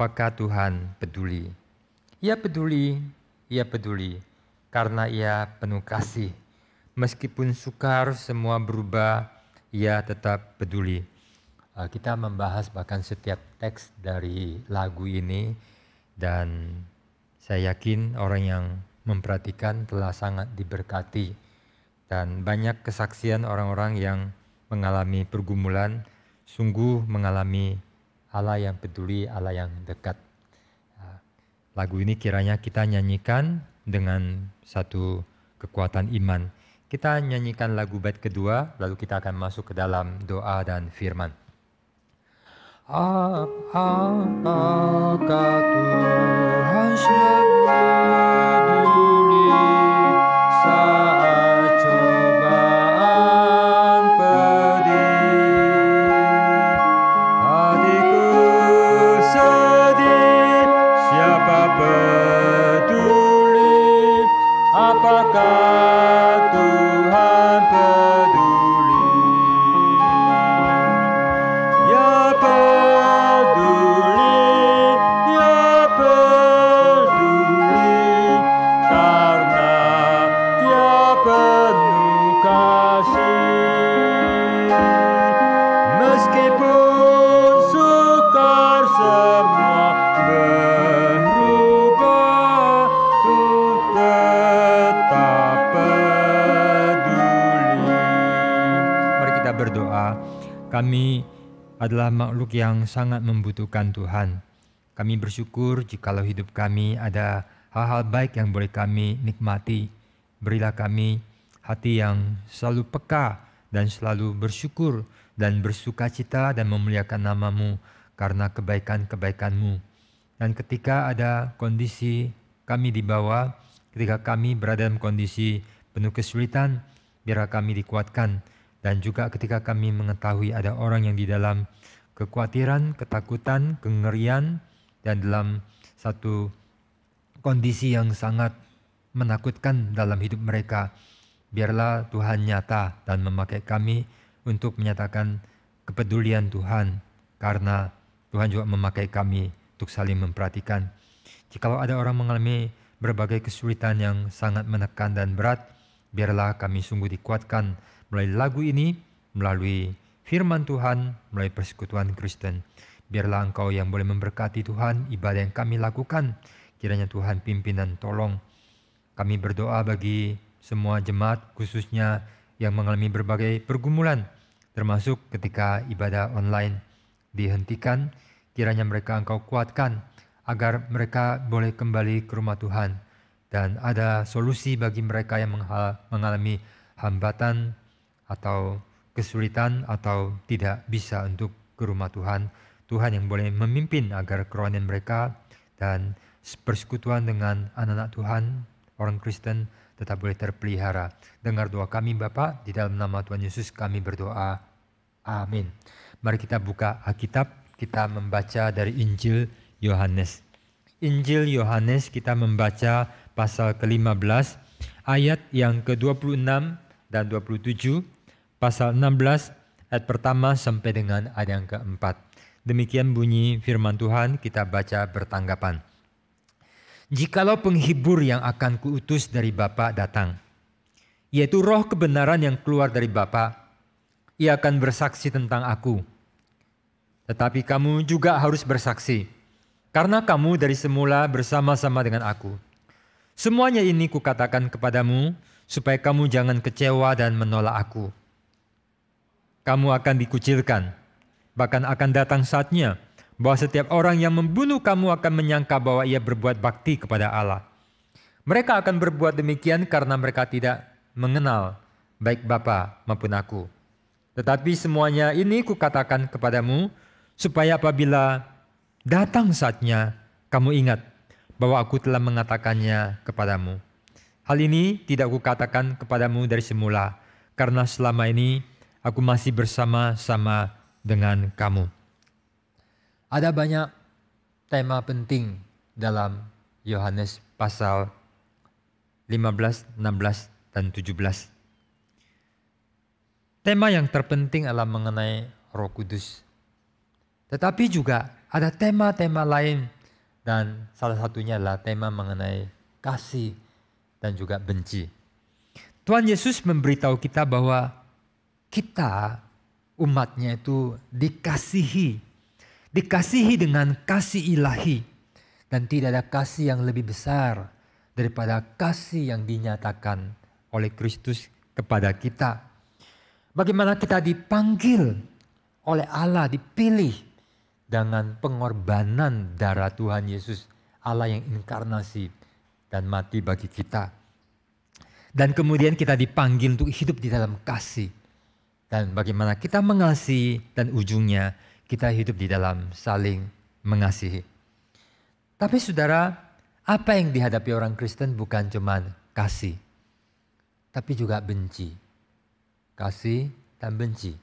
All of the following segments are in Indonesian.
apakah Tuhan peduli. Ia peduli, ia peduli, karena ia penuh kasih. Meskipun sukar semua berubah, ia tetap peduli. Eh, kita membahas bahkan setiap teks dari lagu ini dan saya yakin orang yang memperhatikan telah sangat diberkati dan banyak kesaksian orang-orang yang mengalami pergumulan sungguh mengalami Allah yang peduli, Allah yang dekat. Ya, lagu ini kiranya kita nyanyikan dengan satu kekuatan iman. Kita nyanyikan lagu bait kedua, lalu kita akan masuk ke dalam doa dan firman. Apakah Tuhan selalu peduli kami adalah makhluk yang sangat membutuhkan Tuhan. Kami bersyukur jikalau hidup kami ada hal-hal baik yang boleh kami nikmati. Berilah kami hati yang selalu peka dan selalu bersyukur dan bersuka cita dan memuliakan namamu karena kebaikan-kebaikanmu. Dan ketika ada kondisi kami di bawah, ketika kami berada dalam kondisi penuh kesulitan, biarlah kami dikuatkan dan juga ketika kami mengetahui ada orang yang di dalam kekhawatiran, ketakutan, kengerian, dan dalam satu kondisi yang sangat menakutkan dalam hidup mereka. Biarlah Tuhan nyata dan memakai kami untuk menyatakan kepedulian Tuhan karena Tuhan juga memakai kami untuk saling memperhatikan. Jikalau ada orang mengalami berbagai kesulitan yang sangat menekan dan berat, biarlah kami sungguh dikuatkan melalui lagu ini, melalui firman Tuhan, melalui persekutuan Kristen. Biarlah engkau yang boleh memberkati Tuhan ibadah yang kami lakukan. Kiranya Tuhan pimpin dan tolong. Kami berdoa bagi semua jemaat khususnya yang mengalami berbagai pergumulan. Termasuk ketika ibadah online dihentikan. Kiranya mereka engkau kuatkan agar mereka boleh kembali ke rumah Tuhan. Dan ada solusi bagi mereka yang mengalami hambatan atau kesulitan atau tidak bisa untuk ke rumah Tuhan, Tuhan yang boleh memimpin agar kerohanian mereka dan persekutuan dengan anak-anak Tuhan, orang Kristen tetap boleh terpelihara. Dengar doa kami Bapa di dalam nama Tuhan Yesus kami berdoa. Amin. Mari kita buka Alkitab, kita membaca dari Injil Yohanes. Injil Yohanes kita membaca pasal ke-15 ayat yang ke-26 dan 27 pasal 16 ayat pertama sampai dengan ayat yang keempat. Demikian bunyi firman Tuhan kita baca bertanggapan. Jikalau penghibur yang akan kuutus dari Bapa datang, yaitu roh kebenaran yang keluar dari Bapa, ia akan bersaksi tentang aku. Tetapi kamu juga harus bersaksi, karena kamu dari semula bersama-sama dengan aku. Semuanya ini kukatakan kepadamu, supaya kamu jangan kecewa dan menolak aku.' kamu akan dikucilkan. Bahkan akan datang saatnya bahwa setiap orang yang membunuh kamu akan menyangka bahwa ia berbuat bakti kepada Allah. Mereka akan berbuat demikian karena mereka tidak mengenal baik Bapa maupun aku. Tetapi semuanya ini kukatakan kepadamu supaya apabila datang saatnya kamu ingat bahwa aku telah mengatakannya kepadamu. Hal ini tidak kukatakan kepadamu dari semula, karena selama ini aku masih bersama-sama dengan kamu. Ada banyak tema penting dalam Yohanes pasal 15, 16, dan 17. Tema yang terpenting adalah mengenai Roh Kudus. Tetapi juga ada tema-tema lain dan salah satunya adalah tema mengenai kasih dan juga benci. Tuhan Yesus memberitahu kita bahwa kita umatnya itu dikasihi. Dikasihi dengan kasih ilahi. Dan tidak ada kasih yang lebih besar daripada kasih yang dinyatakan oleh Kristus kepada kita. Bagaimana kita dipanggil oleh Allah, dipilih dengan pengorbanan darah Tuhan Yesus Allah yang inkarnasi dan mati bagi kita. Dan kemudian kita dipanggil untuk hidup di dalam kasih dan bagaimana kita mengasihi dan ujungnya kita hidup di dalam saling mengasihi. Tapi saudara, apa yang dihadapi orang Kristen bukan cuma kasih, tapi juga benci. Kasih dan benci.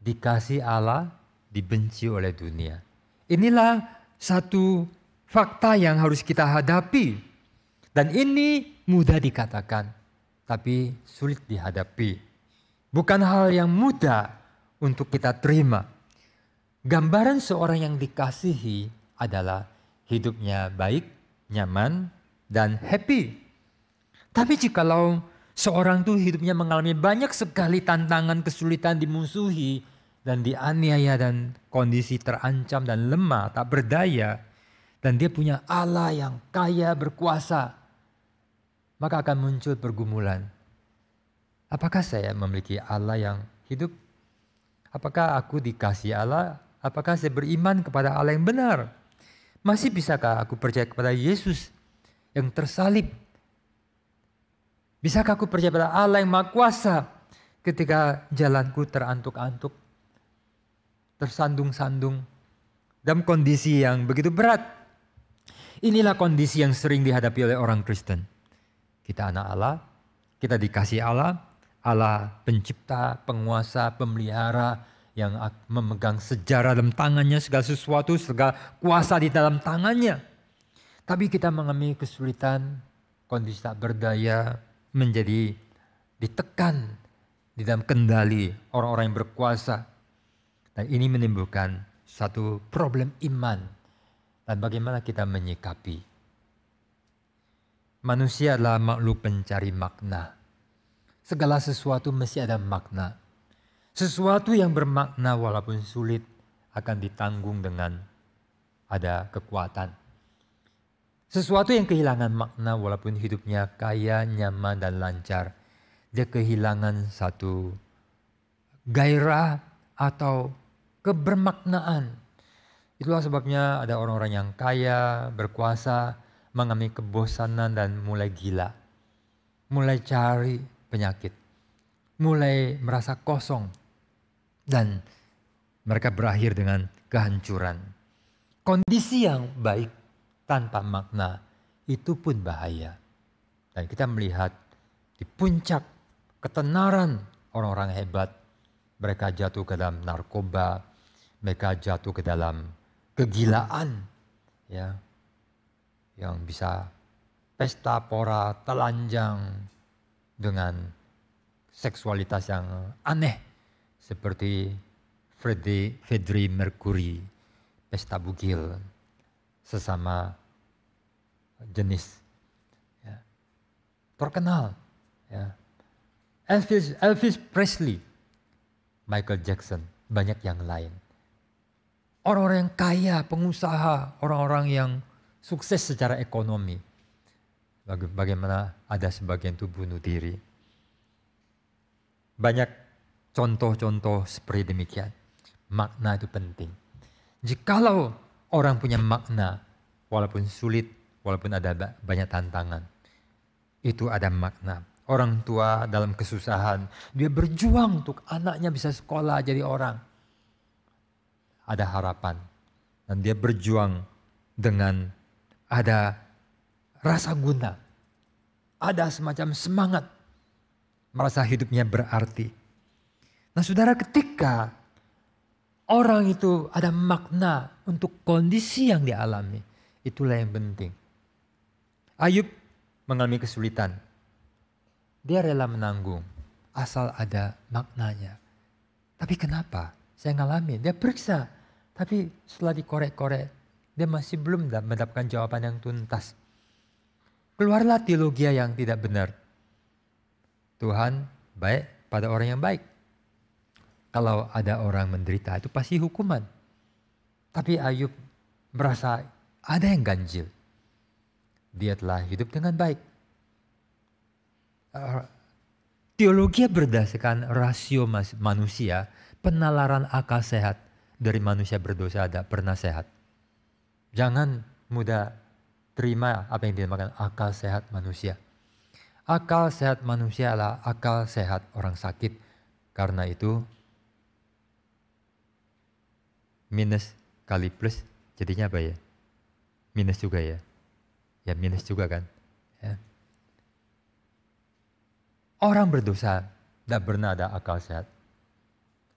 Dikasih Allah, dibenci oleh dunia. Inilah satu fakta yang harus kita hadapi. Dan ini mudah dikatakan, tapi sulit dihadapi bukan hal yang mudah untuk kita terima. Gambaran seorang yang dikasihi adalah hidupnya baik, nyaman, dan happy. Tapi jikalau seorang itu hidupnya mengalami banyak sekali tantangan, kesulitan, dimusuhi, dan dianiaya dan kondisi terancam dan lemah, tak berdaya, dan dia punya Allah yang kaya berkuasa, maka akan muncul pergumulan. Apakah saya memiliki Allah yang hidup? Apakah aku dikasih Allah? Apakah saya beriman kepada Allah yang benar? Masih bisakah aku percaya kepada Yesus yang tersalib? Bisakah aku percaya kepada Allah yang Maha Kuasa ketika jalanku terantuk-antuk, tersandung-sandung dalam kondisi yang begitu berat? Inilah kondisi yang sering dihadapi oleh orang Kristen. Kita anak Allah, kita dikasih Allah, Allah pencipta, penguasa, pemelihara yang memegang sejarah dalam tangannya segala sesuatu, segala kuasa di dalam tangannya. Tapi kita mengalami kesulitan, kondisi tak berdaya, menjadi ditekan di dalam kendali orang-orang yang berkuasa. Dan ini menimbulkan satu problem iman dan bagaimana kita menyikapi. Manusia adalah makhluk pencari makna segala sesuatu mesti ada makna. Sesuatu yang bermakna walaupun sulit akan ditanggung dengan ada kekuatan. Sesuatu yang kehilangan makna walaupun hidupnya kaya, nyaman, dan lancar. Dia kehilangan satu gairah atau kebermaknaan. Itulah sebabnya ada orang-orang yang kaya, berkuasa, mengalami kebosanan dan mulai gila. Mulai cari penyakit, mulai merasa kosong, dan mereka berakhir dengan kehancuran. Kondisi yang baik tanpa makna itu pun bahaya. Dan kita melihat di puncak ketenaran orang-orang hebat, mereka jatuh ke dalam narkoba, mereka jatuh ke dalam kegilaan ya yang bisa pesta pora telanjang dengan seksualitas yang aneh seperti Freddy Fedri Mercury, pesta bugil sesama jenis. Ya. Terkenal. Ya. Elvis, Elvis Presley, Michael Jackson, banyak yang lain. Orang-orang yang kaya, pengusaha, orang-orang yang sukses secara ekonomi bagaimana ada sebagian tubuh bunuh diri. Banyak contoh-contoh seperti demikian. Makna itu penting. Jikalau orang punya makna, walaupun sulit, walaupun ada banyak tantangan, itu ada makna. Orang tua dalam kesusahan, dia berjuang untuk anaknya bisa sekolah jadi orang. Ada harapan, dan dia berjuang dengan ada rasa guna. Ada semacam semangat merasa hidupnya berarti. Nah saudara ketika orang itu ada makna untuk kondisi yang dialami. Itulah yang penting. Ayub mengalami kesulitan. Dia rela menanggung asal ada maknanya. Tapi kenapa? Saya ngalami, dia periksa. Tapi setelah dikorek-korek, dia masih belum mendapatkan jawaban yang tuntas keluarlah teologi yang tidak benar. Tuhan baik pada orang yang baik. Kalau ada orang menderita itu pasti hukuman. Tapi Ayub merasa ada yang ganjil. Dia telah hidup dengan baik. Eh, teologi berdasarkan rasio manusia, penalaran akal sehat dari manusia berdosa ada pernah sehat. Jangan mudah terima apa yang dinamakan akal sehat manusia. Akal sehat manusia adalah akal sehat orang sakit. Karena itu minus kali plus jadinya apa ya? Minus juga ya. Ya minus juga kan. Ya. Orang berdosa tidak pernah ada akal sehat.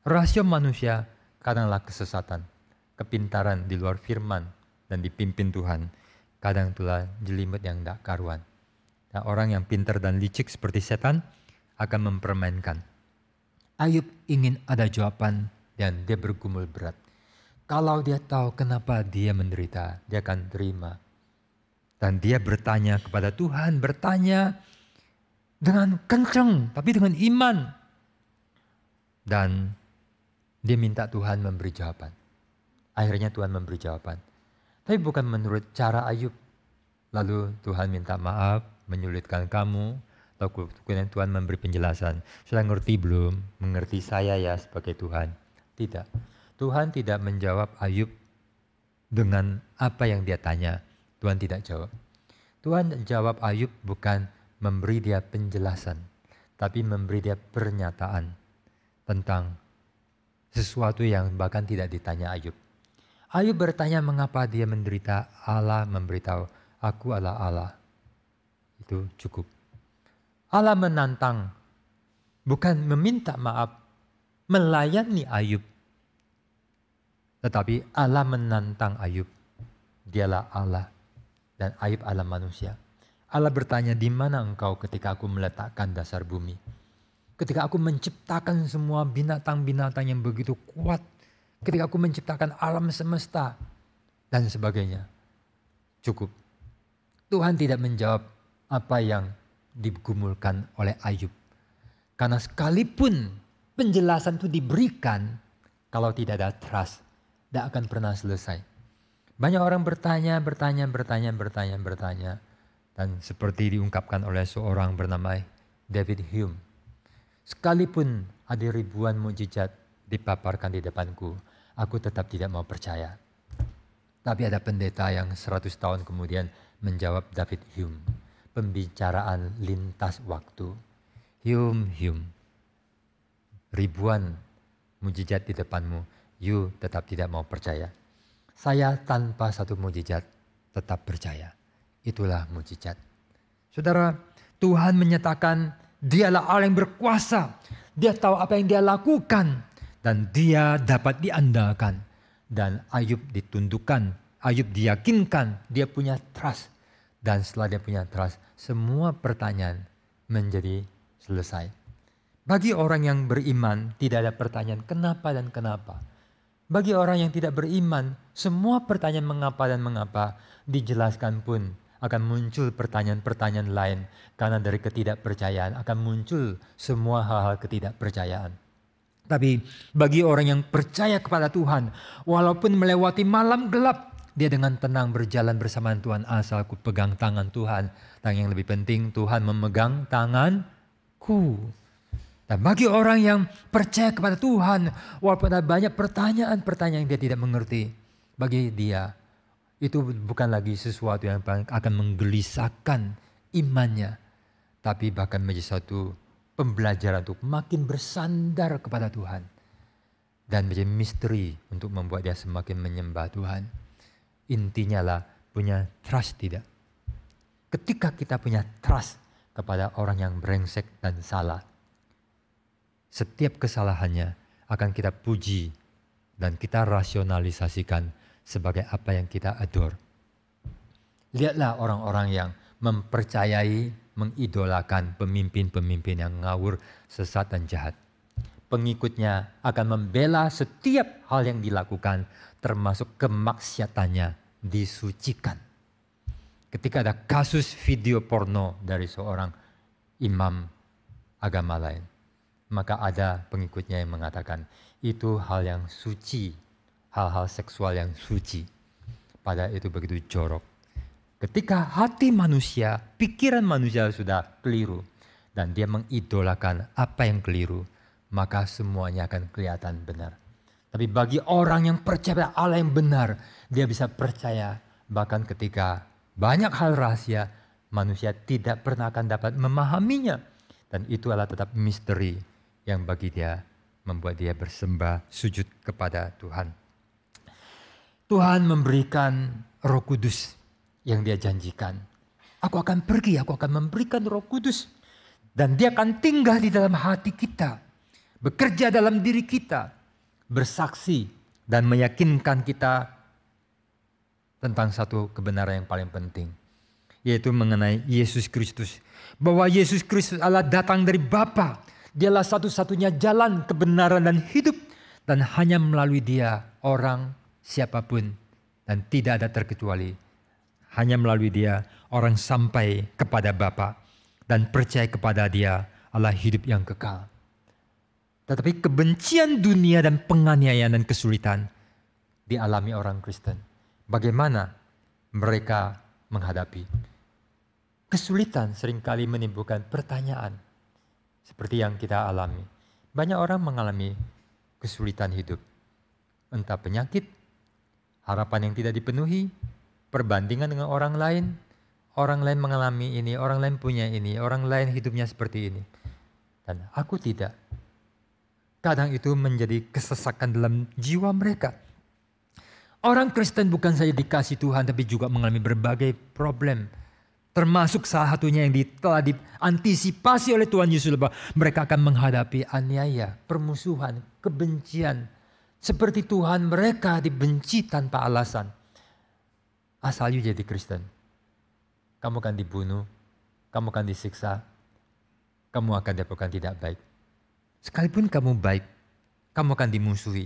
Rasio manusia kadanglah kesesatan, kepintaran di luar firman dan dipimpin Tuhan kadang pula jelimet yang tidak karuan. Nah, orang yang pintar dan licik seperti setan akan mempermainkan. Ayub ingin ada jawaban dan dia bergumul berat. Kalau dia tahu kenapa dia menderita, dia akan terima. Dan dia bertanya kepada Tuhan, bertanya dengan kencang, tapi dengan iman. Dan dia minta Tuhan memberi jawaban. Akhirnya Tuhan memberi jawaban. Tapi bukan menurut cara Ayub. Lalu Tuhan minta maaf, menyulitkan kamu, lalu kemudian Tuhan memberi penjelasan. Sudah ngerti belum? Mengerti saya ya sebagai Tuhan? Tidak. Tuhan tidak menjawab Ayub dengan apa yang dia tanya. Tuhan tidak jawab. Tuhan jawab Ayub bukan memberi dia penjelasan, tapi memberi dia pernyataan tentang sesuatu yang bahkan tidak ditanya Ayub. Ayub bertanya mengapa dia menderita. Allah memberitahu, aku adalah Allah. Itu cukup. Allah menantang, bukan meminta maaf, melayani Ayub. Tetapi Allah menantang Ayub. Dialah Allah dan Ayub adalah manusia. Allah bertanya, di mana engkau ketika aku meletakkan dasar bumi? Ketika aku menciptakan semua binatang-binatang yang begitu kuat ketika aku menciptakan alam semesta dan sebagainya. Cukup. Tuhan tidak menjawab apa yang digumulkan oleh Ayub. Karena sekalipun penjelasan itu diberikan, kalau tidak ada trust, tidak akan pernah selesai. Banyak orang bertanya, bertanya, bertanya, bertanya, bertanya. Dan seperti diungkapkan oleh seorang bernama David Hume. Sekalipun ada ribuan mujizat dipaparkan di depanku, aku tetap tidak mau percaya. Tapi ada pendeta yang 100 tahun kemudian menjawab David Hume. Pembicaraan lintas waktu. Hume, Hume. Ribuan mujizat di depanmu. You tetap tidak mau percaya. Saya tanpa satu mujizat tetap percaya. Itulah mujizat. Saudara, Tuhan menyatakan dialah Allah yang berkuasa. Dia tahu apa yang dia lakukan dan dia dapat diandalkan dan Ayub ditundukkan, Ayub diyakinkan, dia punya trust dan setelah dia punya trust, semua pertanyaan menjadi selesai. Bagi orang yang beriman tidak ada pertanyaan kenapa dan kenapa. Bagi orang yang tidak beriman, semua pertanyaan mengapa dan mengapa dijelaskan pun akan muncul pertanyaan-pertanyaan lain karena dari ketidakpercayaan akan muncul semua hal-hal ketidakpercayaan. Tapi bagi orang yang percaya kepada Tuhan, walaupun melewati malam gelap, dia dengan tenang berjalan bersama Tuhan asal ku pegang tangan Tuhan. Dan yang lebih penting Tuhan memegang tanganku. Dan bagi orang yang percaya kepada Tuhan, walaupun ada banyak pertanyaan-pertanyaan yang dia tidak mengerti, bagi dia itu bukan lagi sesuatu yang akan menggelisahkan imannya, tapi bahkan menjadi satu pembelajaran untuk makin bersandar kepada Tuhan. Dan menjadi misteri untuk membuat dia semakin menyembah Tuhan. Intinya lah punya trust tidak. Ketika kita punya trust kepada orang yang brengsek dan salah. Setiap kesalahannya akan kita puji dan kita rasionalisasikan sebagai apa yang kita adore. Lihatlah orang-orang yang mempercayai mengidolakan pemimpin-pemimpin yang ngawur, sesat, dan jahat. Pengikutnya akan membela setiap hal yang dilakukan, termasuk kemaksiatannya disucikan. Ketika ada kasus video porno dari seorang imam agama lain, maka ada pengikutnya yang mengatakan itu hal yang suci, hal-hal seksual yang suci. Pada itu begitu jorok Ketika hati manusia, pikiran manusia sudah keliru dan dia mengidolakan apa yang keliru, maka semuanya akan kelihatan benar. Tapi bagi orang yang percaya Allah yang benar, dia bisa percaya bahkan ketika banyak hal rahasia, manusia tidak pernah akan dapat memahaminya. Dan itu adalah tetap misteri yang bagi dia membuat dia bersembah sujud kepada Tuhan. Tuhan memberikan roh kudus yang dia janjikan. Aku akan pergi, aku akan memberikan roh kudus. Dan dia akan tinggal di dalam hati kita. Bekerja dalam diri kita. Bersaksi dan meyakinkan kita tentang satu kebenaran yang paling penting. Yaitu mengenai Yesus Kristus. Bahwa Yesus Kristus Allah datang dari Bapa. Dialah satu-satunya jalan kebenaran dan hidup. Dan hanya melalui dia orang siapapun dan tidak ada terkecuali hanya melalui dia orang sampai kepada Bapa dan percaya kepada dia Allah hidup yang kekal. Tetapi kebencian dunia dan penganiayaan dan kesulitan dialami orang Kristen. Bagaimana mereka menghadapi? Kesulitan seringkali menimbulkan pertanyaan seperti yang kita alami. Banyak orang mengalami kesulitan hidup. Entah penyakit, harapan yang tidak dipenuhi, perbandingan dengan orang lain, orang lain mengalami ini, orang lain punya ini, orang lain hidupnya seperti ini. Dan aku tidak. Kadang itu menjadi kesesakan dalam jiwa mereka. Orang Kristen bukan saja dikasih Tuhan tapi juga mengalami berbagai problem. Termasuk salah satunya yang telah diantisipasi oleh Tuhan Yesus bahwa mereka akan menghadapi aniaya, permusuhan, kebencian. Seperti Tuhan mereka dibenci tanpa alasan. Asal you jadi Kristen, kamu akan dibunuh, kamu akan disiksa, kamu akan dilakukan tidak baik. Sekalipun kamu baik, kamu akan dimusuhi.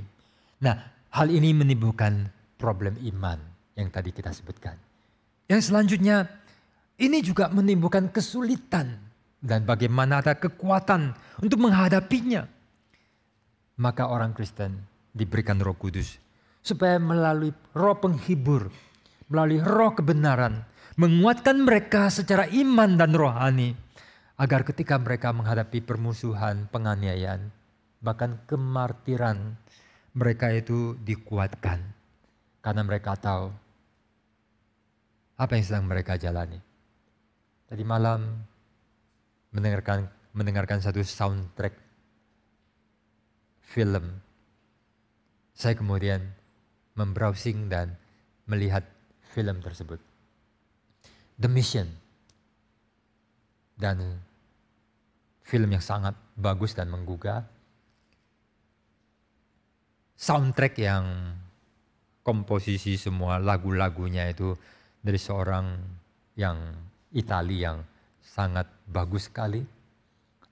Nah, hal ini menimbulkan problem iman yang tadi kita sebutkan. Yang selanjutnya, ini juga menimbulkan kesulitan dan bagaimana ada kekuatan untuk menghadapinya. Maka orang Kristen diberikan roh kudus supaya melalui roh penghibur melalui roh kebenaran, menguatkan mereka secara iman dan rohani, agar ketika mereka menghadapi permusuhan, penganiayaan, bahkan kemartiran, mereka itu dikuatkan karena mereka tahu apa yang sedang mereka jalani. Tadi malam mendengarkan mendengarkan satu soundtrack film. Saya kemudian membrowsing dan melihat film tersebut. The Mission. Dan film yang sangat bagus dan menggugah. Soundtrack yang komposisi semua lagu-lagunya itu dari seorang yang Itali yang sangat bagus sekali.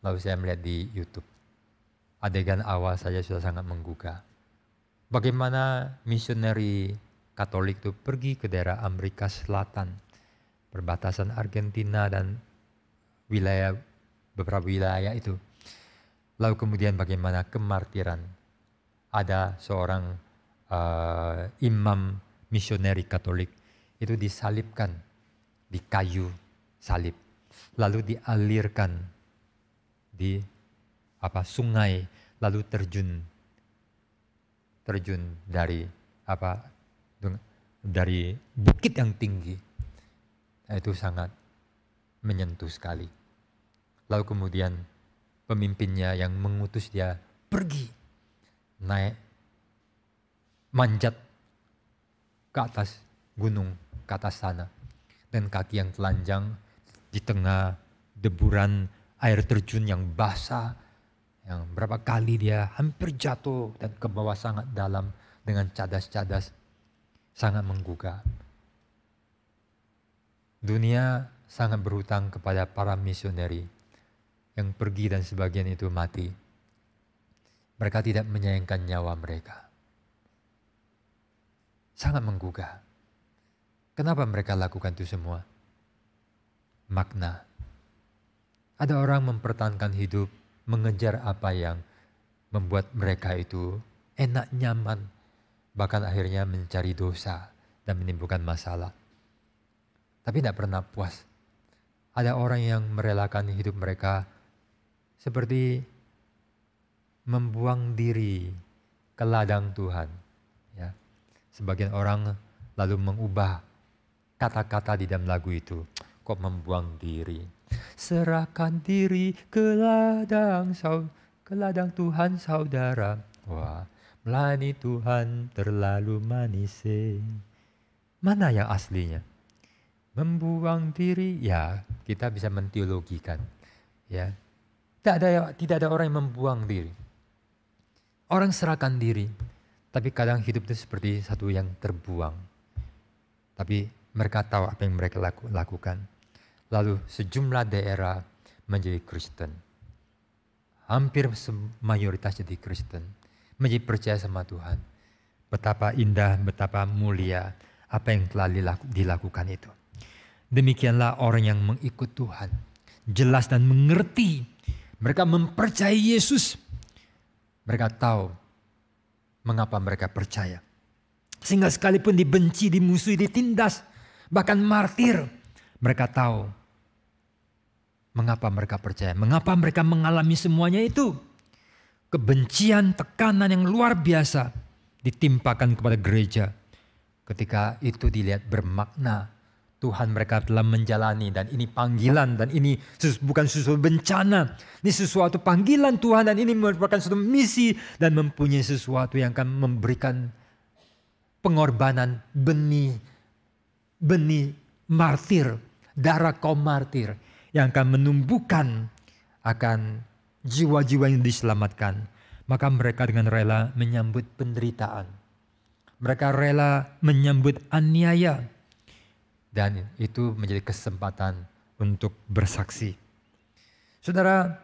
Lalu saya melihat di YouTube. Adegan awal saja sudah sangat menggugah. Bagaimana misioneri Katolik itu pergi ke daerah Amerika Selatan, perbatasan Argentina dan wilayah beberapa wilayah itu. Lalu kemudian bagaimana kemartiran? Ada seorang uh, imam misioneri Katolik itu disalibkan di kayu salib, lalu dialirkan di apa sungai, lalu terjun terjun dari apa dari bukit yang tinggi. Itu sangat menyentuh sekali. Lalu kemudian pemimpinnya yang mengutus dia pergi naik manjat ke atas gunung ke atas sana dan kaki yang telanjang di tengah deburan air terjun yang basah yang berapa kali dia hampir jatuh dan ke bawah sangat dalam dengan cadas-cadas sangat menggugah. Dunia sangat berhutang kepada para misioneri yang pergi dan sebagian itu mati. Mereka tidak menyayangkan nyawa mereka. Sangat menggugah. Kenapa mereka lakukan itu semua? Makna. Ada orang mempertahankan hidup, mengejar apa yang membuat mereka itu enak nyaman bahkan akhirnya mencari dosa dan menimbulkan masalah. Tapi tidak pernah puas. Ada orang yang merelakan hidup mereka seperti membuang diri ke ladang Tuhan. Ya. Sebagian orang lalu mengubah kata-kata di dalam lagu itu. Kok membuang diri? Serahkan diri ke ladang, ke ladang Tuhan saudara. Wah, Lani Tuhan terlalu manis. Mana yang aslinya? Membuang diri, ya kita bisa menteologikan. Ya, tidak ada tidak ada orang yang membuang diri. Orang serahkan diri, tapi kadang hidup itu seperti satu yang terbuang. Tapi mereka tahu apa yang mereka laku, lakukan. Lalu sejumlah daerah menjadi Kristen. Hampir mayoritas jadi Kristen menjadi percaya sama Tuhan. Betapa indah, betapa mulia apa yang telah dilakukan itu. Demikianlah orang yang mengikut Tuhan. Jelas dan mengerti. Mereka mempercayai Yesus. Mereka tahu mengapa mereka percaya. Sehingga sekalipun dibenci, dimusuhi, ditindas, bahkan martir, mereka tahu mengapa mereka percaya, mengapa mereka mengalami semuanya itu kebencian, tekanan yang luar biasa ditimpakan kepada gereja. Ketika itu dilihat bermakna Tuhan mereka telah menjalani dan ini panggilan dan ini bukan sesuatu bencana. Ini sesuatu panggilan Tuhan dan ini merupakan suatu misi dan mempunyai sesuatu yang akan memberikan pengorbanan benih benih martir, darah kaum martir yang akan menumbuhkan akan jiwa-jiwa yang diselamatkan, maka mereka dengan rela menyambut penderitaan. Mereka rela menyambut aniaya. Dan itu menjadi kesempatan untuk bersaksi. Saudara,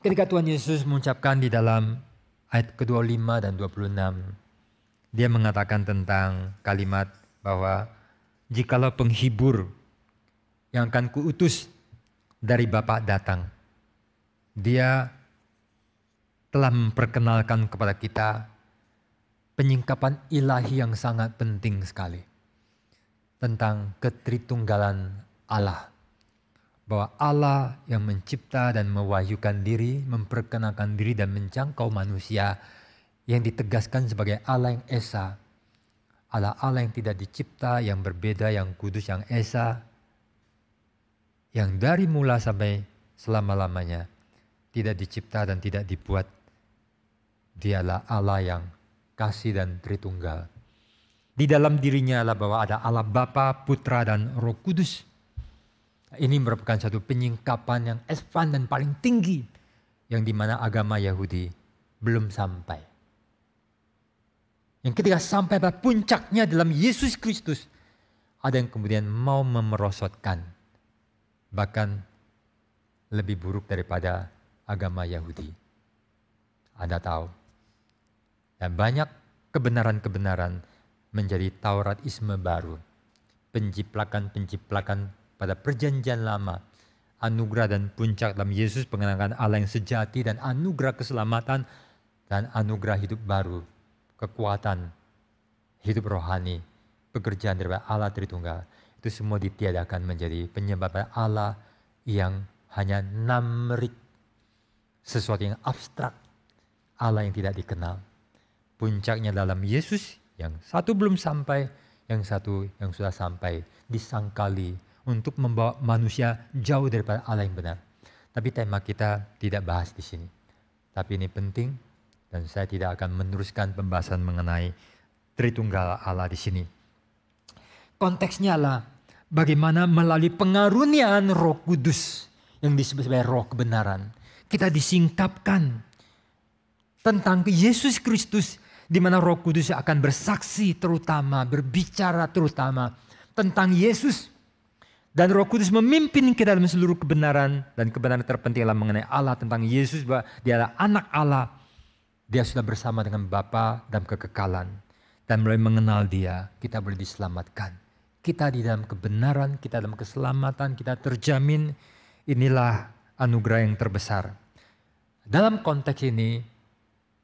ketika Tuhan Yesus mengucapkan di dalam ayat ke-25 dan 26, dia mengatakan tentang kalimat bahwa jikalau penghibur yang akan kuutus dari Bapak datang, dia telah memperkenalkan kepada kita penyingkapan ilahi yang sangat penting sekali tentang ketritunggalan Allah. Bahwa Allah yang mencipta dan mewahyukan diri, memperkenalkan diri dan menjangkau manusia yang ditegaskan sebagai Allah yang Esa. Allah Allah yang tidak dicipta, yang berbeda, yang kudus, yang Esa. Yang dari mula sampai selama-lamanya tidak dicipta dan tidak dibuat. Dialah Allah yang kasih dan Tritunggal. Di dalam dirinya lah bahwa ada Allah Bapa, Putra dan Roh Kudus. Ini merupakan satu penyingkapan yang esvan dan paling tinggi yang dimana agama Yahudi belum sampai. Yang ketika sampai pada puncaknya dalam Yesus Kristus, ada yang kemudian mau memerosotkan, bahkan lebih buruk daripada agama Yahudi. Anda tahu. Dan banyak kebenaran-kebenaran menjadi Tauratisme baru. penciplakan-penciplakan pada perjanjian lama. Anugerah dan puncak dalam Yesus pengenangan Allah yang sejati dan anugerah keselamatan dan anugerah hidup baru. Kekuatan hidup rohani. Pekerjaan dari Allah Tritunggal. Itu semua ditiadakan menjadi penyebab Allah yang hanya namrik sesuatu yang abstrak, Allah yang tidak dikenal. Puncaknya dalam Yesus yang satu belum sampai, yang satu yang sudah sampai disangkali untuk membawa manusia jauh daripada Allah yang benar. Tapi tema kita tidak bahas di sini. Tapi ini penting dan saya tidak akan meneruskan pembahasan mengenai Tritunggal Allah di sini. Konteksnya lah bagaimana melalui pengaruniaan Roh Kudus yang disebut sebagai Roh kebenaran kita disingkapkan tentang Yesus Kristus di mana Roh Kudus akan bersaksi terutama, berbicara terutama tentang Yesus dan Roh Kudus memimpin kita dalam seluruh kebenaran dan kebenaran terpenting adalah mengenai Allah tentang Yesus bahwa dia adalah anak Allah. Dia sudah bersama dengan Bapa dalam kekekalan dan mulai mengenal dia, kita boleh diselamatkan. Kita di dalam kebenaran, kita dalam keselamatan, kita terjamin inilah anugerah yang terbesar. Dalam konteks ini,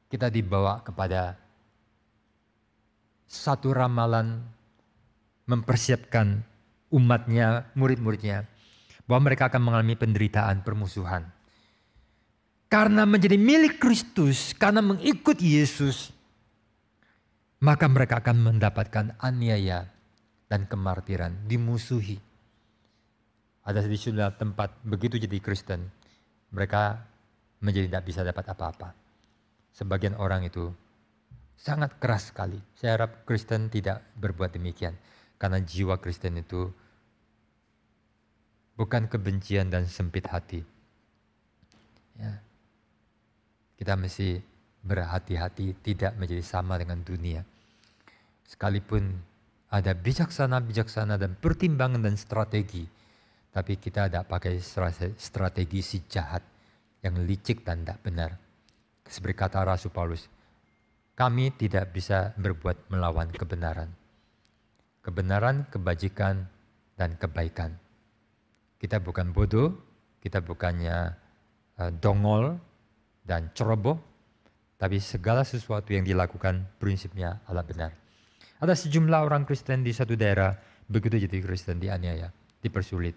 kita dibawa kepada satu ramalan mempersiapkan umatnya, murid-muridnya, bahwa mereka akan mengalami penderitaan, permusuhan. Karena menjadi milik Kristus, karena mengikut Yesus, maka mereka akan mendapatkan aniaya dan kemartiran, dimusuhi. Ada di sejumlah tempat begitu jadi Kristen, mereka menjadi tidak bisa dapat apa-apa. Sebagian orang itu sangat keras sekali. Saya harap Kristen tidak berbuat demikian. Karena jiwa Kristen itu bukan kebencian dan sempit hati. Ya. Kita mesti berhati-hati tidak menjadi sama dengan dunia. Sekalipun ada bijaksana-bijaksana dan pertimbangan dan strategi. Tapi kita tidak pakai strategi si jahat yang licik dan tidak benar. Seperti kata Rasul Paulus, kami tidak bisa berbuat melawan kebenaran. Kebenaran, kebajikan, dan kebaikan. Kita bukan bodoh, kita bukannya eh, dongol dan ceroboh, tapi segala sesuatu yang dilakukan prinsipnya adalah benar. Ada sejumlah orang Kristen di satu daerah begitu jadi Kristen dianiaya, dipersulit,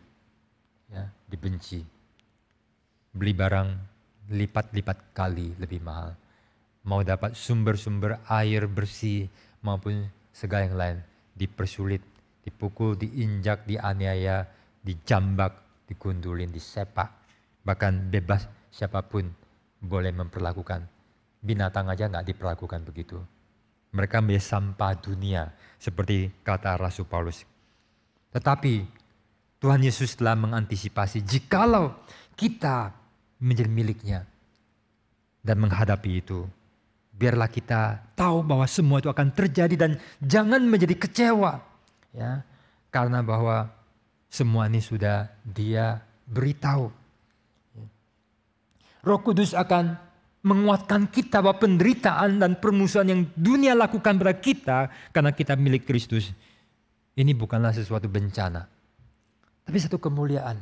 ya, dibenci, beli barang lipat-lipat kali lebih mahal. Mau dapat sumber-sumber air bersih maupun segala yang lain dipersulit, dipukul, diinjak, dianiaya, dijambak, digundulin, disepak. Bahkan bebas siapapun boleh memperlakukan. Binatang aja nggak diperlakukan begitu. Mereka menjadi sampah dunia seperti kata Rasul Paulus. Tetapi Tuhan Yesus telah mengantisipasi jikalau kita menjadi miliknya. Dan menghadapi itu. Biarlah kita tahu bahwa semua itu akan terjadi dan jangan menjadi kecewa. ya Karena bahwa semua ini sudah dia beritahu. Roh Kudus akan menguatkan kita bahwa penderitaan dan permusuhan yang dunia lakukan pada kita karena kita milik Kristus ini bukanlah sesuatu bencana, tapi satu kemuliaan.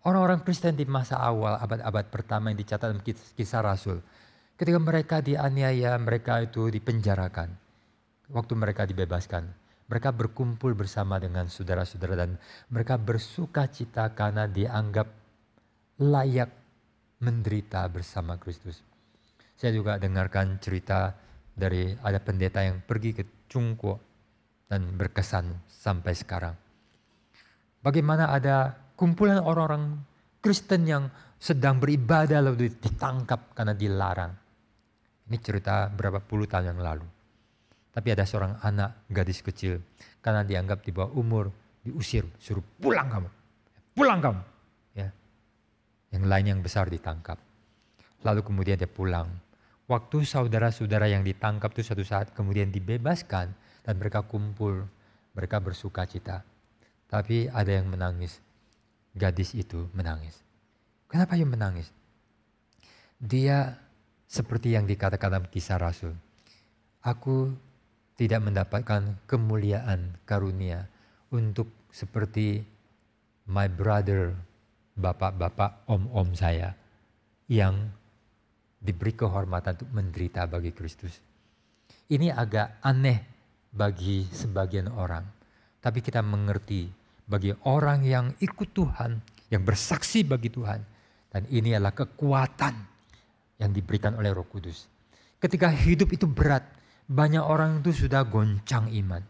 Orang-orang Kristen di masa awal abad-abad pertama yang dicatat dalam kisah Rasul. Ketika mereka dianiaya, mereka itu dipenjarakan. Waktu mereka dibebaskan, mereka berkumpul bersama dengan saudara-saudara dan mereka bersuka cita karena dianggap layak menderita bersama Kristus. Saya juga dengarkan cerita dari ada pendeta yang pergi ke Cungko dan berkesan sampai sekarang. Bagaimana ada kumpulan orang-orang Kristen yang sedang beribadah lalu ditangkap karena dilarang. Ini cerita berapa puluh tahun yang lalu. Tapi ada seorang anak gadis kecil karena dianggap di bawah umur diusir, suruh pulang kamu, pulang kamu. Ya. Yang lain yang besar ditangkap. Lalu kemudian dia pulang. Waktu saudara-saudara yang ditangkap itu satu saat kemudian dibebaskan dan mereka kumpul, mereka bersuka cita. Tapi ada yang menangis, gadis itu menangis. Kenapa ia menangis? Dia seperti yang dikatakan dalam kisah Rasul. Aku tidak mendapatkan kemuliaan karunia untuk seperti my brother, bapak-bapak, om-om saya yang diberi kehormatan untuk menderita bagi Kristus. Ini agak aneh bagi sebagian orang, tapi kita mengerti bagi orang yang ikut Tuhan, yang bersaksi bagi Tuhan. Dan ini adalah kekuatan yang diberikan oleh Roh Kudus. Ketika hidup itu berat, banyak orang itu sudah goncang iman.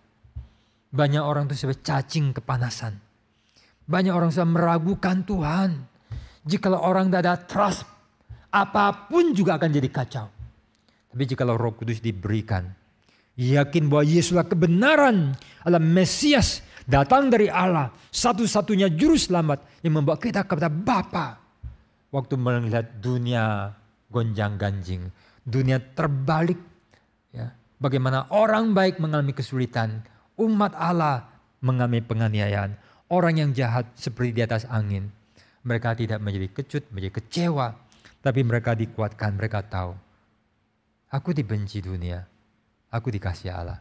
Banyak orang itu sudah cacing kepanasan. Banyak orang sudah meragukan Tuhan. Jikalau orang tidak ada trust, apapun juga akan jadi kacau. Tapi jikalau roh kudus diberikan, yakin bahwa Yesuslah kebenaran adalah Mesias datang dari Allah, satu-satunya juru selamat yang membawa kita kepada Bapa. Waktu melihat dunia gonjang-ganjing, dunia terbalik, ya, bagaimana orang baik mengalami kesulitan, umat Allah mengalami penganiayaan, orang yang jahat seperti di atas angin. Mereka tidak menjadi kecut, menjadi kecewa, tapi mereka dikuatkan, mereka tahu. Aku dibenci dunia, aku dikasih Allah.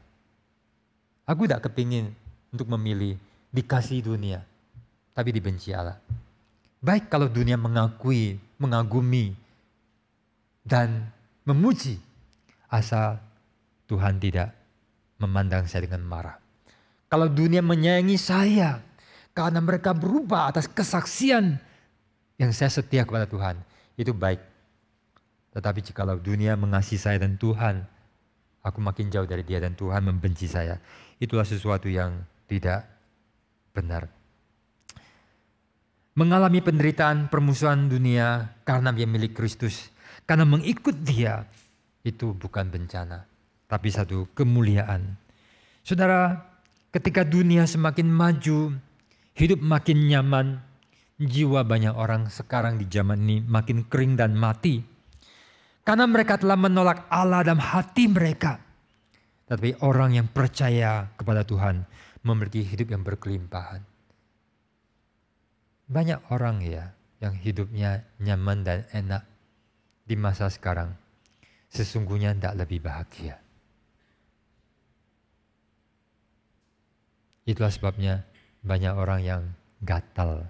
Aku tidak kepingin untuk memilih dikasih dunia tapi dibenci Allah. Baik kalau dunia mengakui, mengagumi dan memuji asal Tuhan tidak memandang saya dengan marah. Kalau dunia menyayangi saya karena mereka berubah atas kesaksian yang saya setia kepada Tuhan, itu baik. Tetapi jikalau dunia mengasihi saya dan Tuhan, aku makin jauh dari dia dan Tuhan membenci saya. Itulah sesuatu yang tidak benar. Mengalami penderitaan permusuhan dunia karena dia milik Kristus, karena mengikut dia itu bukan bencana, tapi satu kemuliaan. Saudara, ketika dunia semakin maju, hidup makin nyaman, jiwa banyak orang sekarang di zaman ini makin kering dan mati. Karena mereka telah menolak Allah dalam hati mereka. Tetapi orang yang percaya kepada Tuhan memiliki hidup yang berkelimpahan. Banyak orang ya yang hidupnya nyaman dan enak di masa sekarang sesungguhnya tidak lebih bahagia. Itulah sebabnya banyak orang yang gatal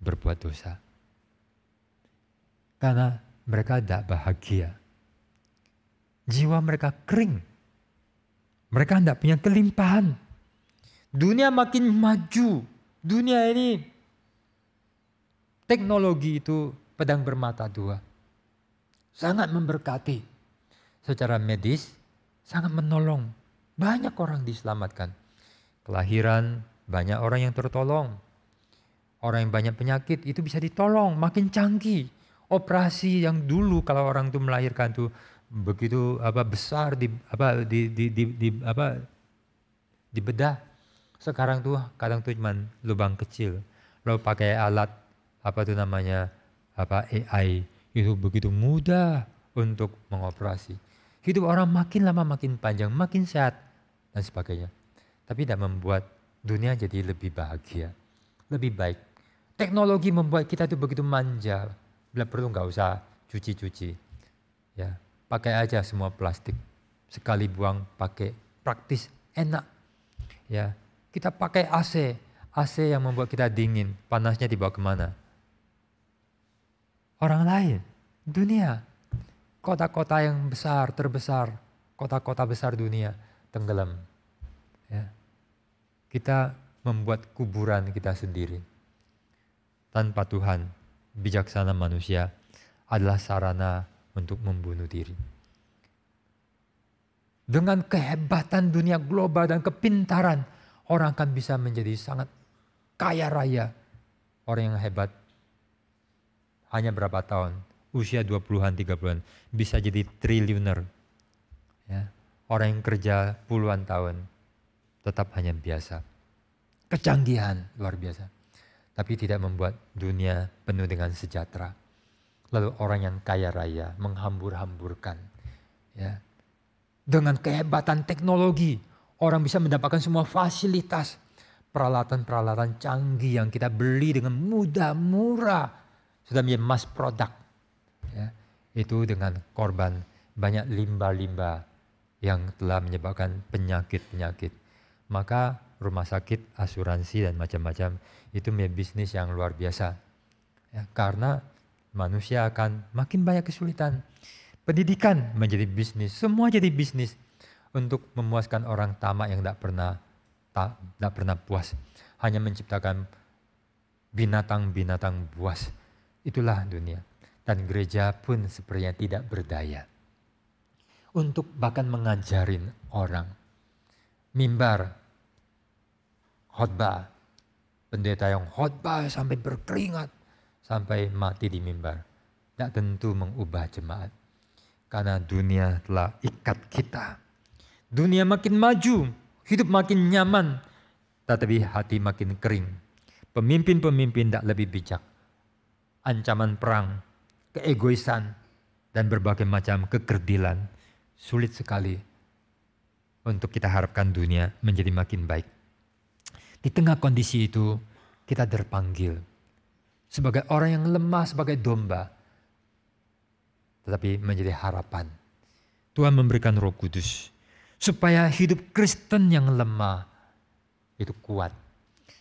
berbuat dosa. Karena mereka tidak bahagia. Jiwa mereka kering. Mereka tidak punya kelimpahan. Dunia makin maju. Dunia ini teknologi itu pedang bermata dua. Sangat memberkati. Secara medis sangat menolong. Banyak orang diselamatkan. Kelahiran banyak orang yang tertolong. Orang yang banyak penyakit itu bisa ditolong makin canggih. Operasi yang dulu kalau orang itu melahirkan tuh begitu apa besar di apa di di di, di apa dibedah sekarang tuh kadang tuh cuma lubang kecil. Lo pakai alat apa tuh namanya apa AI itu begitu mudah untuk mengoperasi. Hidup orang makin lama makin panjang, makin sehat dan sebagainya. Tapi tidak membuat dunia jadi lebih bahagia, lebih baik. Teknologi membuat kita tuh begitu manja. Bila perlu nggak usah cuci-cuci. Ya, pakai aja semua plastik. Sekali buang pakai praktis enak. Ya, kita pakai AC, AC yang membuat kita dingin, panasnya dibawa kemana? Orang lain, dunia, kota-kota yang besar, terbesar, kota-kota besar dunia tenggelam. Ya. Kita membuat kuburan kita sendiri. Tanpa Tuhan, bijaksana manusia adalah sarana untuk membunuh diri. Dengan kehebatan dunia global dan kepintaran, orang akan bisa menjadi sangat kaya raya. Orang yang hebat hanya berapa tahun, usia 20-an, 30-an, bisa jadi triliuner. Ya. Orang yang kerja puluhan tahun, tetap hanya biasa. Kecanggihan luar biasa. Tapi tidak membuat dunia penuh dengan sejahtera. Lalu orang yang kaya raya menghambur-hamburkan. Ya. Dengan kehebatan teknologi, Orang bisa mendapatkan semua fasilitas, peralatan-peralatan canggih yang kita beli dengan mudah, murah. Sudah menjadi mass product. Ya, itu dengan korban banyak limbah-limbah yang telah menyebabkan penyakit-penyakit. Maka rumah sakit, asuransi dan macam-macam itu menjadi bisnis yang luar biasa. Ya, karena manusia akan makin banyak kesulitan. Pendidikan menjadi bisnis, semua jadi bisnis untuk memuaskan orang tamak yang tidak pernah tak tidak pernah puas, hanya menciptakan binatang-binatang buas. Itulah dunia. Dan gereja pun sepertinya tidak berdaya. Untuk bahkan mengajarin orang. Mimbar, khotbah, pendeta yang khotbah sampai berkeringat, sampai mati di mimbar. Tidak tentu mengubah jemaat. Karena dunia telah ikat kita Dunia makin maju, hidup makin nyaman, tetapi hati makin kering. Pemimpin-pemimpin tidak lebih bijak. Ancaman perang, keegoisan, dan berbagai macam kekerdilan. Sulit sekali untuk kita harapkan dunia menjadi makin baik. Di tengah kondisi itu, kita terpanggil sebagai orang yang lemah, sebagai domba, tetapi menjadi harapan. Tuhan memberikan Roh Kudus supaya hidup Kristen yang lemah itu kuat.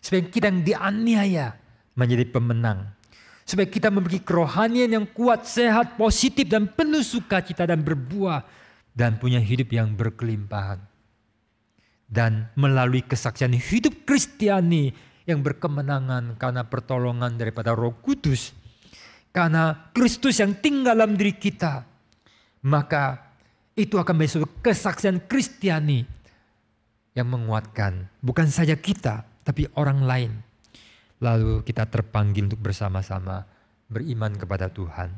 Supaya kita yang dianiaya menjadi pemenang. Supaya kita memiliki kerohanian yang kuat, sehat, positif dan penuh sukacita dan berbuah dan punya hidup yang berkelimpahan. Dan melalui kesaksian hidup Kristiani yang berkemenangan karena pertolongan daripada Roh Kudus, karena Kristus yang tinggal dalam diri kita, maka itu akan menjadi kesaksian Kristiani yang menguatkan. Bukan saja kita, tapi orang lain. Lalu kita terpanggil untuk bersama-sama beriman kepada Tuhan.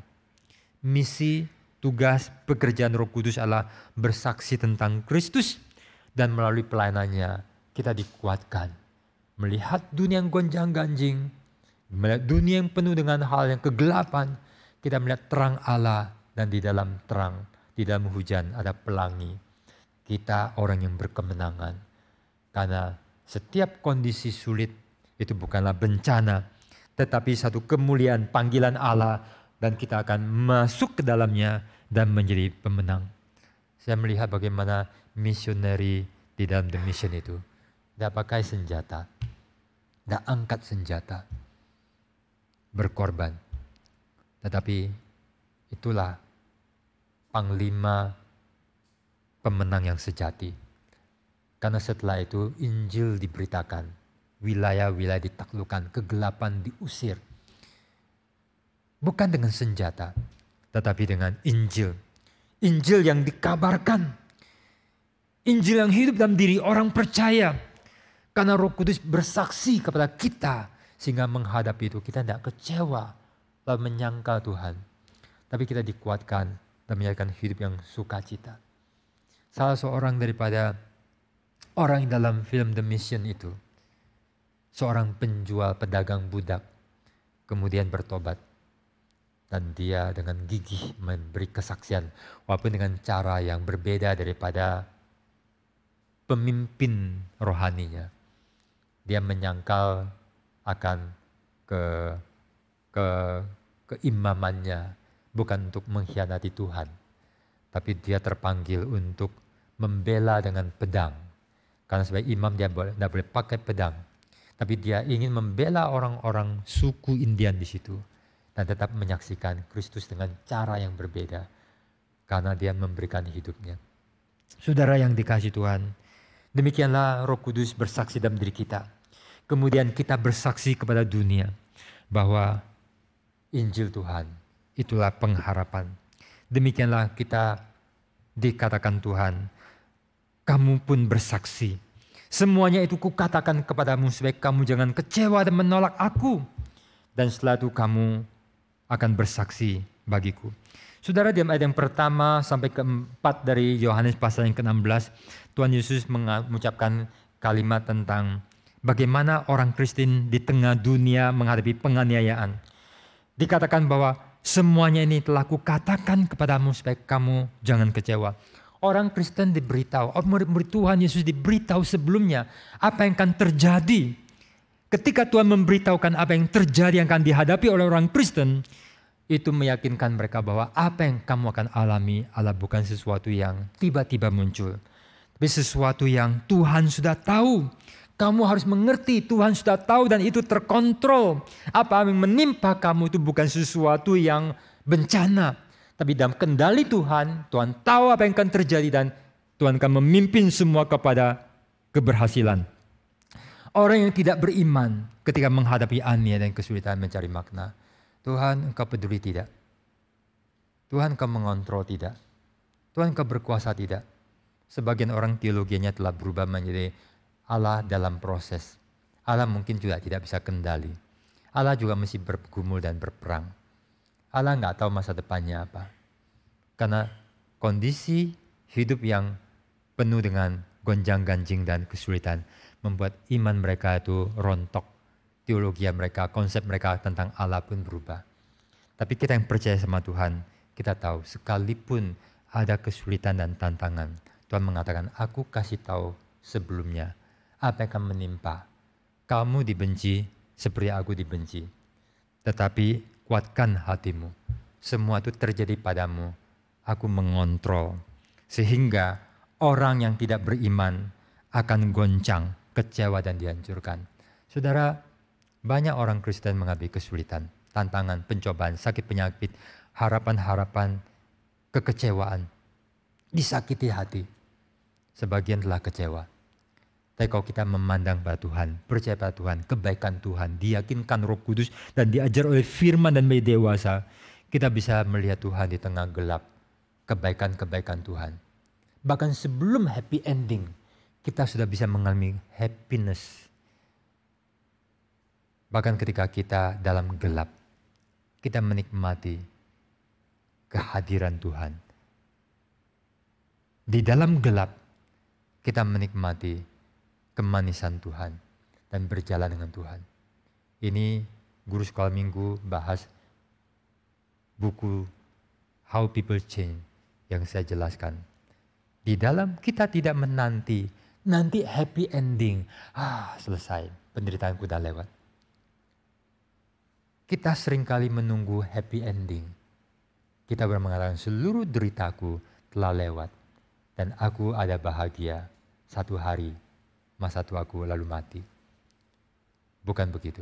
Misi, tugas, pekerjaan roh kudus adalah bersaksi tentang Kristus dan melalui pelayanannya kita dikuatkan. Melihat dunia yang gonjang ganjing, melihat dunia yang penuh dengan hal yang kegelapan, kita melihat terang Allah dan di dalam terang di dalam hujan ada pelangi. Kita orang yang berkemenangan. Karena setiap kondisi sulit itu bukanlah bencana. Tetapi satu kemuliaan panggilan Allah dan kita akan masuk ke dalamnya dan menjadi pemenang. Saya melihat bagaimana misioneri di dalam the mission itu. Tidak pakai senjata. Tidak angkat senjata. Berkorban. Tetapi itulah panglima pemenang yang sejati. Karena setelah itu Injil diberitakan, wilayah-wilayah ditaklukkan, kegelapan diusir. Bukan dengan senjata, tetapi dengan Injil. Injil yang dikabarkan. Injil yang hidup dalam diri orang percaya. Karena roh kudus bersaksi kepada kita. Sehingga menghadapi itu kita tidak kecewa. Lalu menyangkal Tuhan. Tapi kita dikuatkan dan menyatakan hidup yang sukacita. Salah seorang daripada orang dalam film The Mission itu, seorang penjual pedagang budak, kemudian bertobat. Dan dia dengan gigih memberi kesaksian, walaupun dengan cara yang berbeda daripada pemimpin rohaninya. Dia menyangkal akan ke, ke keimamannya bukan untuk mengkhianati Tuhan, tapi dia terpanggil untuk membela dengan pedang. Karena sebagai imam dia tidak boleh pakai pedang, tapi dia ingin membela orang-orang suku Indian di situ dan tetap menyaksikan Kristus dengan cara yang berbeda karena dia memberikan hidupnya. Saudara yang dikasih Tuhan, demikianlah Roh Kudus bersaksi dalam diri kita. Kemudian kita bersaksi kepada dunia bahwa Injil Tuhan itulah pengharapan. Demikianlah kita dikatakan Tuhan. Kamu pun bersaksi. Semuanya itu kukatakan kepadamu supaya kamu jangan kecewa dan menolak aku. Dan setelah itu kamu akan bersaksi bagiku. Saudara di ayat yang pertama sampai keempat dari Yohanes pasal yang ke-16, Tuhan Yesus mengucapkan kalimat tentang bagaimana orang Kristen di tengah dunia menghadapi penganiayaan. Dikatakan bahwa Semuanya ini telah kukatakan kepadamu supaya kamu jangan kecewa. Orang Kristen diberitahu, murid-murid Tuhan Yesus diberitahu sebelumnya apa yang akan terjadi. Ketika Tuhan memberitahukan apa yang terjadi yang akan dihadapi oleh orang Kristen, itu meyakinkan mereka bahwa apa yang kamu akan alami adalah bukan sesuatu yang tiba-tiba muncul. Tapi sesuatu yang Tuhan sudah tahu kamu harus mengerti Tuhan sudah tahu dan itu terkontrol. Apa yang menimpa kamu itu bukan sesuatu yang bencana. Tapi dalam kendali Tuhan, Tuhan tahu apa yang akan terjadi dan Tuhan akan memimpin semua kepada keberhasilan. Orang yang tidak beriman ketika menghadapi ania dan kesulitan mencari makna. Tuhan engkau peduli tidak? Tuhan engkau mengontrol tidak? Tuhan engkau berkuasa tidak? Sebagian orang teologinya telah berubah menjadi Allah dalam proses. Allah mungkin juga tidak bisa kendali. Allah juga mesti bergumul dan berperang. Allah nggak tahu masa depannya apa. Karena kondisi hidup yang penuh dengan gonjang-ganjing dan kesulitan membuat iman mereka itu rontok. Teologi mereka, konsep mereka tentang Allah pun berubah. Tapi kita yang percaya sama Tuhan, kita tahu sekalipun ada kesulitan dan tantangan, Tuhan mengatakan, aku kasih tahu sebelumnya apa yang akan menimpa? Kamu dibenci seperti aku dibenci. Tetapi kuatkan hatimu. Semua itu terjadi padamu. Aku mengontrol. Sehingga orang yang tidak beriman akan goncang, kecewa dan dihancurkan. Saudara, banyak orang Kristen mengalami kesulitan, tantangan, pencobaan, sakit penyakit, harapan-harapan, kekecewaan, disakiti hati. Sebagian telah kecewa, tapi kalau kita memandang pada Tuhan, percaya pada Tuhan, kebaikan Tuhan, diyakinkan roh kudus dan diajar oleh firman dan media dewasa, kita bisa melihat Tuhan di tengah gelap, kebaikan-kebaikan Tuhan. Bahkan sebelum happy ending, kita sudah bisa mengalami happiness. Bahkan ketika kita dalam gelap, kita menikmati kehadiran Tuhan. Di dalam gelap, kita menikmati kemanisan Tuhan dan berjalan dengan Tuhan. Ini guru sekolah minggu bahas buku How People Change yang saya jelaskan. Di dalam kita tidak menanti, nanti happy ending. Ah, selesai. Penderitaanku sudah lewat. Kita seringkali menunggu happy ending. Kita mengatakan seluruh deritaku telah lewat. Dan aku ada bahagia satu hari masa tuaku lalu mati. Bukan begitu.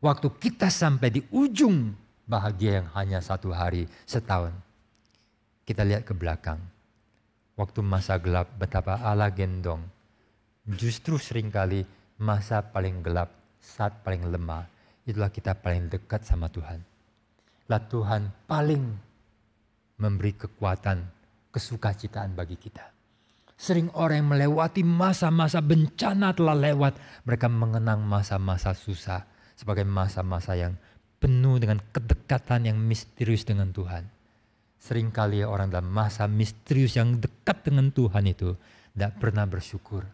Waktu kita sampai di ujung bahagia yang hanya satu hari setahun. Kita lihat ke belakang. Waktu masa gelap betapa ala gendong. Justru seringkali masa paling gelap, saat paling lemah, itulah kita paling dekat sama Tuhan. Lah Tuhan paling memberi kekuatan, kesukacitaan bagi kita. Sering orang yang melewati masa-masa bencana telah lewat. Mereka mengenang masa-masa susah sebagai masa-masa yang penuh dengan kedekatan yang misterius dengan Tuhan. Sering kali orang dalam masa misterius yang dekat dengan Tuhan itu tidak pernah bersyukur.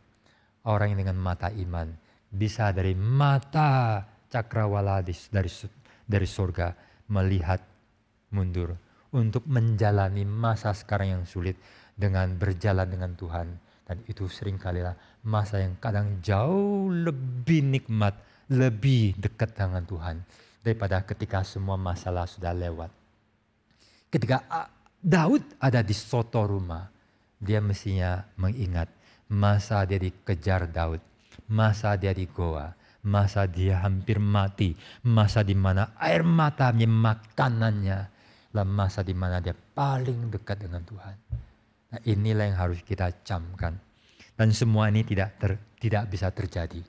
Orang yang dengan mata iman bisa dari mata cakrawala dari dari surga melihat mundur untuk menjalani masa sekarang yang sulit dengan berjalan dengan Tuhan. Dan itu lah masa yang kadang jauh lebih nikmat, lebih dekat dengan Tuhan daripada ketika semua masalah sudah lewat. Ketika ah, Daud ada di soto rumah, dia mestinya mengingat masa dia dikejar Daud, masa dia di goa, masa dia hampir mati, masa di mana air matanya makanannya, lah masa di mana dia paling dekat dengan Tuhan. Nah, inilah yang harus kita camkan. Dan semua ini tidak ter, tidak bisa terjadi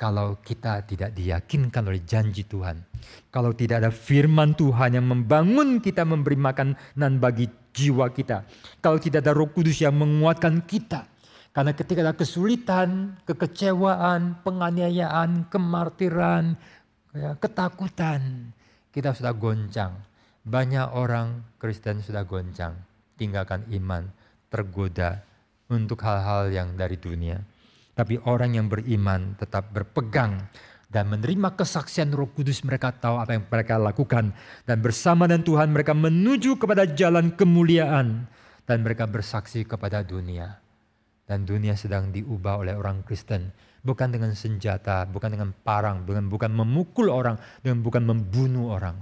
kalau kita tidak diyakinkan oleh janji Tuhan. Kalau tidak ada firman Tuhan yang membangun kita memberi makan dan bagi jiwa kita. Kalau tidak ada roh kudus yang menguatkan kita. Karena ketika ada kesulitan, kekecewaan, penganiayaan, kemartiran, ya, ketakutan. Kita sudah goncang. Banyak orang Kristen sudah goncang. Tinggalkan iman tergoda untuk hal-hal yang dari dunia. Tapi orang yang beriman tetap berpegang dan menerima kesaksian Roh Kudus mereka tahu apa yang mereka lakukan dan bersama dengan Tuhan mereka menuju kepada jalan kemuliaan dan mereka bersaksi kepada dunia dan dunia sedang diubah oleh orang Kristen bukan dengan senjata bukan dengan parang dengan bukan memukul orang dengan bukan membunuh orang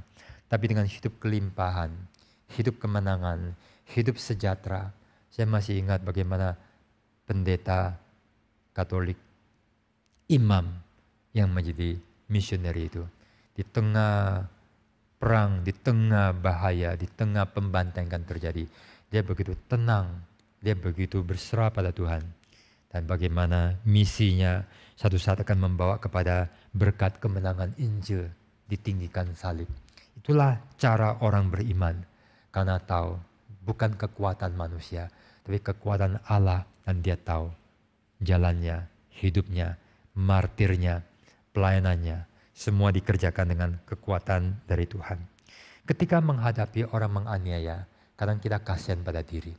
tapi dengan hidup kelimpahan hidup kemenangan hidup sejahtera saya masih ingat bagaimana pendeta Katolik, imam yang menjadi misioneri itu. Di tengah perang, di tengah bahaya, di tengah pembantengan terjadi. Dia begitu tenang, dia begitu berserah pada Tuhan. Dan bagaimana misinya satu saat akan membawa kepada berkat kemenangan Injil ditinggikan salib. Itulah cara orang beriman. Karena tahu bukan kekuatan manusia, tapi kekuatan Allah dan dia tahu jalannya, hidupnya, martirnya, pelayanannya, semua dikerjakan dengan kekuatan dari Tuhan. Ketika menghadapi orang menganiaya, kadang kita kasihan pada diri.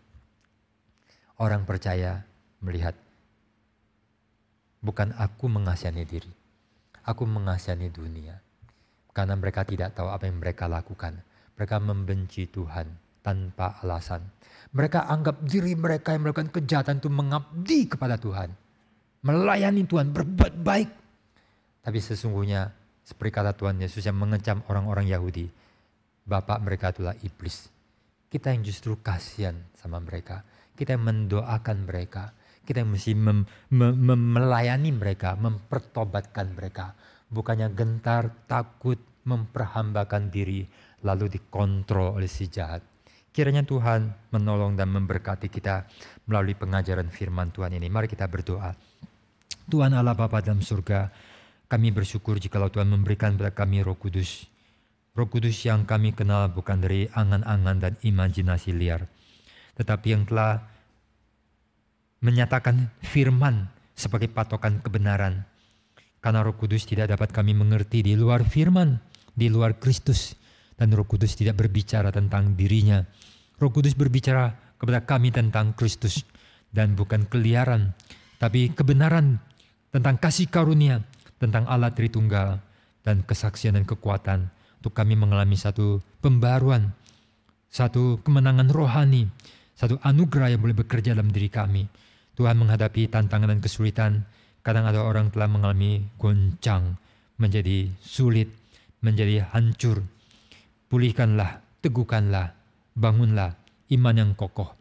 Orang percaya melihat, bukan aku mengasihani diri, aku mengasihani dunia. Karena mereka tidak tahu apa yang mereka lakukan. Mereka membenci Tuhan, tanpa alasan. Mereka anggap diri mereka yang melakukan kejahatan itu mengabdi kepada Tuhan. Melayani Tuhan, berbuat baik. Tapi sesungguhnya seperti kata Tuhan Yesus yang mengecam orang-orang Yahudi. Bapak mereka itulah iblis. Kita yang justru kasihan sama mereka. Kita yang mendoakan mereka. Kita yang mesti mem, mem, mem, melayani mereka, mempertobatkan mereka. Bukannya gentar, takut, memperhambakan diri, lalu dikontrol oleh si jahat. Kiranya Tuhan menolong dan memberkati kita melalui pengajaran firman Tuhan ini. Mari kita berdoa. Tuhan Allah Bapa dalam surga, kami bersyukur jika Tuhan memberikan kepada kami roh kudus. Roh kudus yang kami kenal bukan dari angan-angan dan imajinasi liar. Tetapi yang telah menyatakan firman sebagai patokan kebenaran. Karena roh kudus tidak dapat kami mengerti di luar firman, di luar Kristus dan Roh Kudus tidak berbicara tentang dirinya. Roh Kudus berbicara kepada kami tentang Kristus dan bukan keliaran, tapi kebenaran tentang kasih karunia, tentang Allah Tritunggal dan kesaksian dan kekuatan untuk kami mengalami satu pembaruan, satu kemenangan rohani, satu anugerah yang boleh bekerja dalam diri kami. Tuhan menghadapi tantangan dan kesulitan, kadang ada orang telah mengalami goncang, menjadi sulit, menjadi hancur, pulihkanlah, teguhkanlah, bangunlah iman yang kokoh.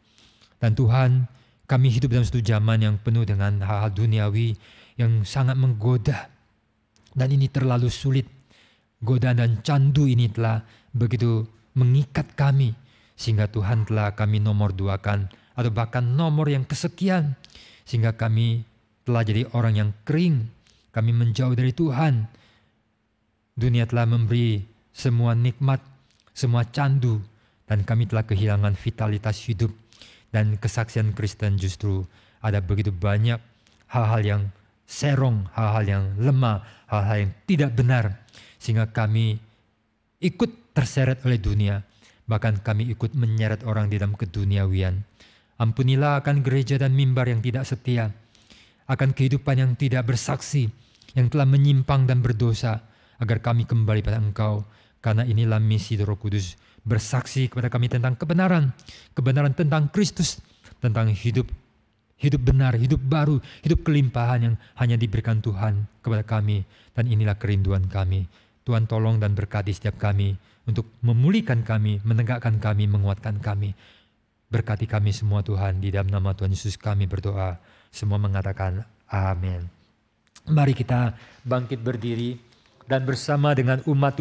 Dan Tuhan, kami hidup dalam satu zaman yang penuh dengan hal-hal duniawi yang sangat menggoda. Dan ini terlalu sulit. Godaan dan candu ini telah begitu mengikat kami. Sehingga Tuhan telah kami nomor duakan atau bahkan nomor yang kesekian. Sehingga kami telah jadi orang yang kering. Kami menjauh dari Tuhan. Dunia telah memberi semua nikmat semua candu, dan kami telah kehilangan vitalitas hidup. Dan kesaksian Kristen justru ada begitu banyak hal-hal yang serong, hal-hal yang lemah, hal-hal yang tidak benar. Sehingga kami ikut terseret oleh dunia, bahkan kami ikut menyeret orang di dalam keduniawian. Ampunilah akan gereja dan mimbar yang tidak setia, akan kehidupan yang tidak bersaksi, yang telah menyimpang dan berdosa, agar kami kembali pada Engkau, karena inilah misi Roh Kudus bersaksi kepada kami tentang kebenaran, kebenaran tentang Kristus, tentang hidup hidup benar, hidup baru, hidup kelimpahan yang hanya diberikan Tuhan kepada kami dan inilah kerinduan kami. Tuhan tolong dan berkati setiap kami untuk memulihkan kami, menegakkan kami, menguatkan kami. Berkati kami semua Tuhan di dalam nama Tuhan Yesus kami berdoa. Semua mengatakan amin. Mari kita bangkit berdiri dan bersama dengan umat